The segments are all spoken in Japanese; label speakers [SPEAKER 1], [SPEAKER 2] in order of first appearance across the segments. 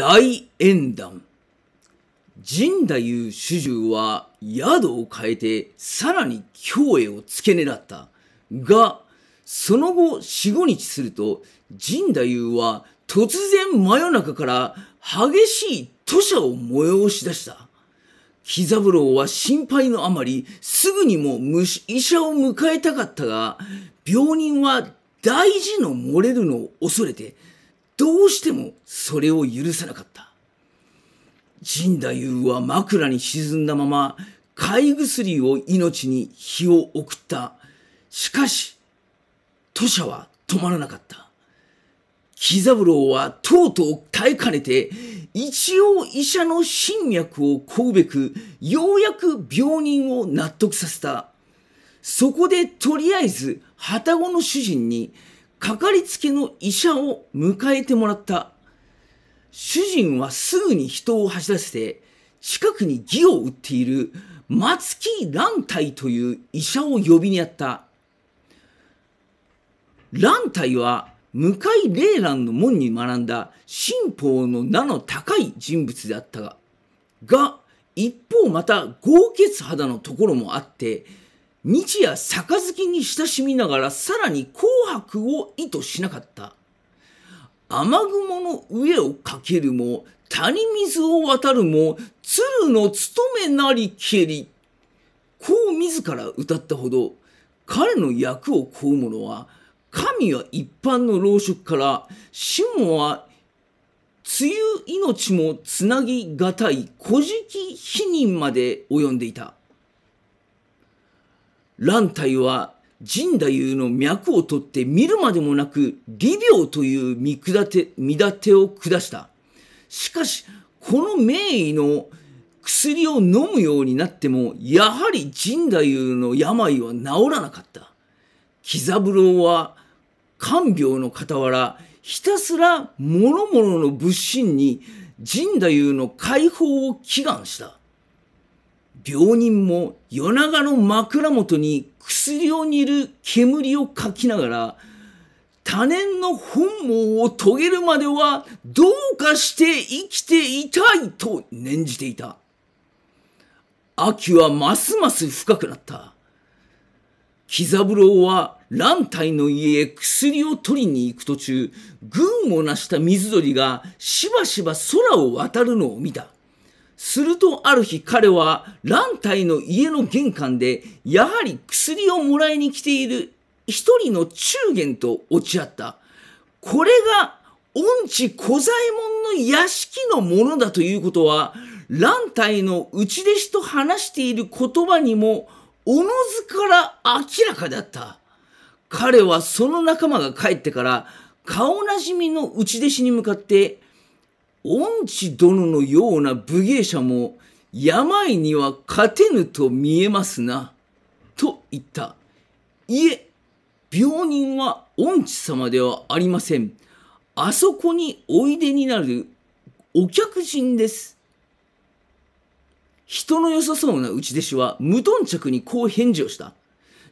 [SPEAKER 1] 大縁談。神太夫主従は宿を変えてさらに京へを付け狙った。が、その後四五日すると、神太夫は突然真夜中から激しい土砂を催し出した。木三郎は心配のあまり、すぐにも医者を迎えたかったが、病人は大事の漏れるのを恐れて、どうしてもそれを許さなかった。神太夫は枕に沈んだまま、貝薬を命に火を送った。しかし、土砂は止まらなかった。喜三郎はとうとう耐えかねて、一応医者の新脈を請うべく、ようやく病人を納得させた。そこでとりあえず、旅籠の主人に、かかりつけの医者を迎えてもらった。主人はすぐに人を走らせて、近くに義を売っている松木蘭太という医者を呼びにやった。蘭太は向井霊蘭の門に学んだ新法の名の高い人物であったが、が、一方また豪傑肌のところもあって、日夜杯に親しみながらさらに紅白を意図しなかった。雨雲の上をかけるも、谷水を渡るも、鶴の務めなりけり。こう自ら歌ったほど、彼の役を請う者は、神は一般の老職から、主もは梅雨命もつなぎがたい古事記否認まで及んでいた。蘭体は神太夫の脈を取って見るまでもなく利病という見下て見立てを下した。しかし、この名医の薬を飲むようになっても、やはり神太夫の病は治らなかった。喜三郎は看病の傍ら、ひたすら諸々の物心に神太夫の解放を祈願した。病人も夜長の枕元に薬を煮る煙をかきながら、他年の本望を遂げるまではどうかして生きていたいと念じていた。秋はますます深くなった。木三郎は蘭隊の家へ薬を取りに行く途中、群をなした水鳥がしばしば空を渡るのを見た。するとある日彼は蘭隊の家の玄関でやはり薬をもらいに来ている一人の中元と落ち合った。これが御地小左衛門の屋敷のものだということは蘭隊の内弟子と話している言葉にもおのずから明らかだった。彼はその仲間が帰ってから顔なじみの内弟子に向かって恩師殿のような武芸者も病には勝てぬと見えますな。と言った。いえ、病人は恩師様ではありません。あそこにおいでになるお客人です。人の良さそうな内弟子は無頓着にこう返事をした。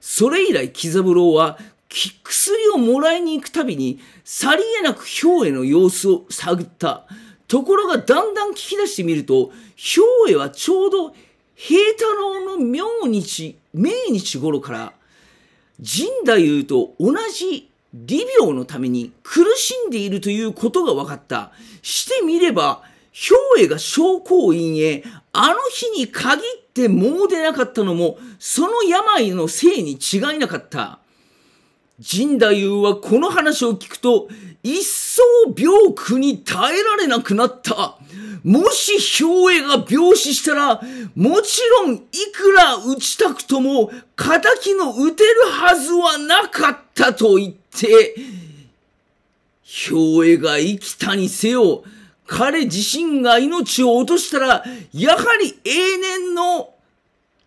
[SPEAKER 1] それ以来、喜三郎は薬をもらいに行くたびに、さりげなく兵衛の様子を探った。ところがだんだん聞き出してみると、兵衛はちょうど平太郎の明日、明日頃から、神太夫と同じ利病のために苦しんでいるということが分かった。してみれば、兵衛が商工院へあの日に限ってう出なかったのも、その病のせいに違いなかった。神太夫はこの話を聞くと、一層病苦に耐えられなくなった。もし兵衛が病死したら、もちろんいくら打ちたくとも、仇の打てるはずはなかったと言って、兵衛が生きたにせよ、彼自身が命を落としたら、やはり永年の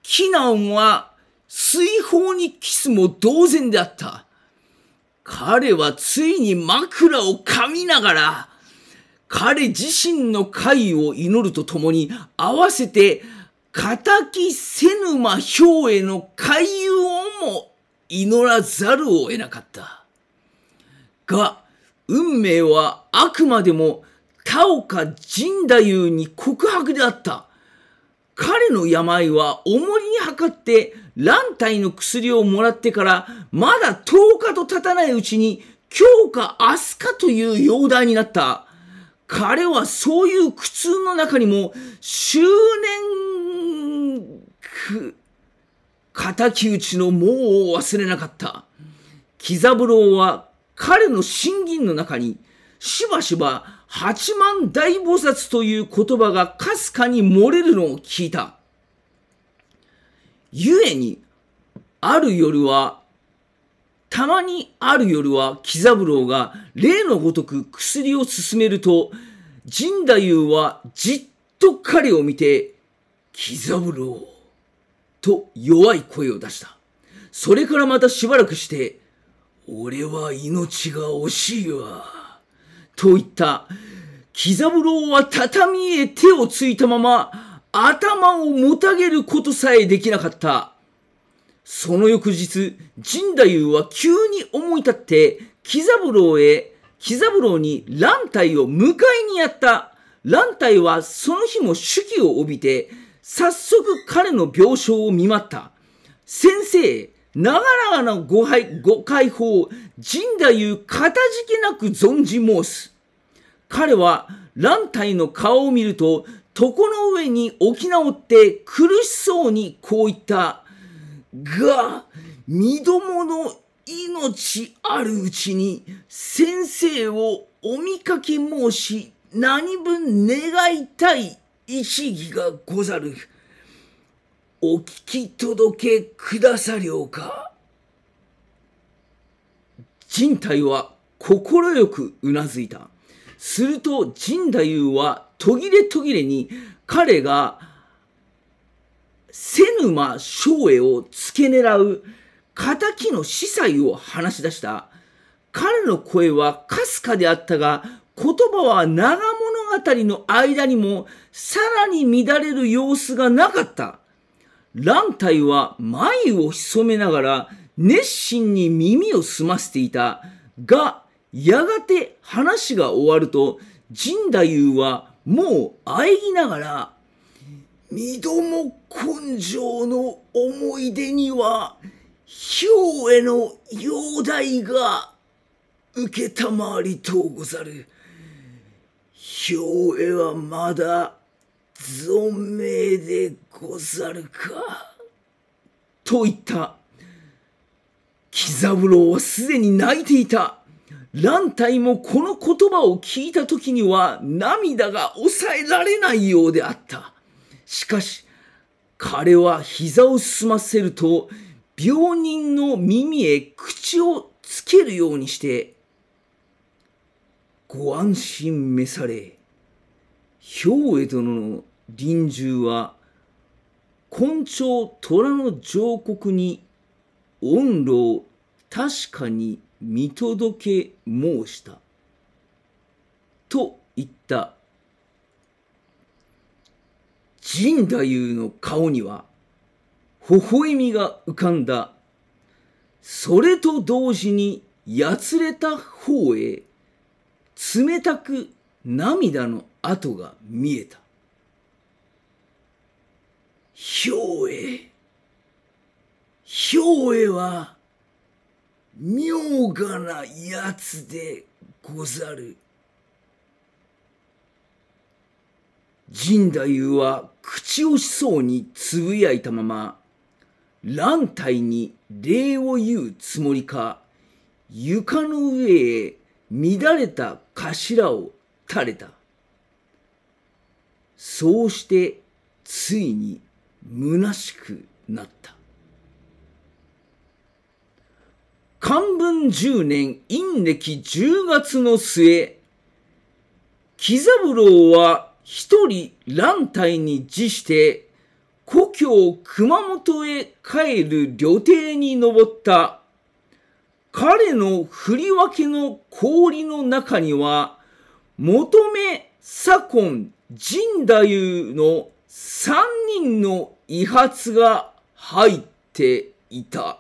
[SPEAKER 1] 危難は水泡にキスも同然であった。彼はついに枕を噛みながら、彼自身の会を祈るとともに、合わせて、敵瀬沼兵衛の回遊をも祈らざるを得なかった。が、運命はあくまでも田岡神太夫に告白であった。彼の病は重りに測って卵体の薬をもらってから、まだ10日と経たないうちに、今日か明日かという容体になった。彼はそういう苦痛の中にも、執念、く、敵討ちの猛を忘れなかった。木三郎は彼の信銀の中に、しばしば八万大菩薩という言葉がかすかに漏れるのを聞いた。ゆえに、ある夜は、たまにある夜は、喜三郎が例のごとく薬を進めると、神太夫はじっと彼を見て、喜三郎、と弱い声を出した。それからまたしばらくして、俺は命が惜しいわ、と言った。喜三郎は畳へ手をついたまま、頭をもたげることさえできなかった。その翌日、神太夫は急に思い立って、喜三郎へ、喜三郎に蘭隊を迎えにやった。蘭隊はその日も手記を帯びて、早速彼の病床を見舞った。先生、長々のご拝ご解放、神太夫かたじけなく存じ申す。彼は、蘭隊の顔を見ると、そこの上に沖縄って苦しそうにこういったが、身どもの命あるうちに先生をお見かけ申し何分願いたい一義がござる。お聞き届けくださりょうか。人体は快くうなずいた。すると神太夫は途切れ途切れに彼が瀬沼翔栄を付け狙う敵の司祭を話し出した。彼の声はかすかであったが、言葉は長物語の間にもさらに乱れる様子がなかった。蘭体は眉を潜めながら熱心に耳を澄ませていたが、やがて話が終わると、神太夫はもうあえぎながら、身ども根性の思い出には、ヒへの容体が承りとうござる。兵ョへはまだ存命でござるか。と言った。喜三郎はすでに泣いていた。蘭太もこの言葉を聞いた時には涙が抑えられないようであった。しかし、彼は膝を進ませると、病人の耳へ口をつけるようにして、ご安心召され、兵衛殿の臨終は、根性虎の上国に、恩老確かに見届け申した。と言った。神太夫の顔には、微笑みが浮かんだ。それと同時に、やつれた方へ、冷たく涙の跡が見えた。ひょうえひょうえは、妙がなやつでござる。神太夫は口惜しそうにつぶやいたまま、乱体に礼を言うつもりか、床の上へ乱れた頭を垂れた。そうしてついに虚しくなった。漢文10年、陰暦10月の末、木三郎は一人蘭隊に辞して、故郷熊本へ帰る旅程に登った。彼の振り分けの氷の中には、求め左近神太夫の三人の遺髪が入っていた。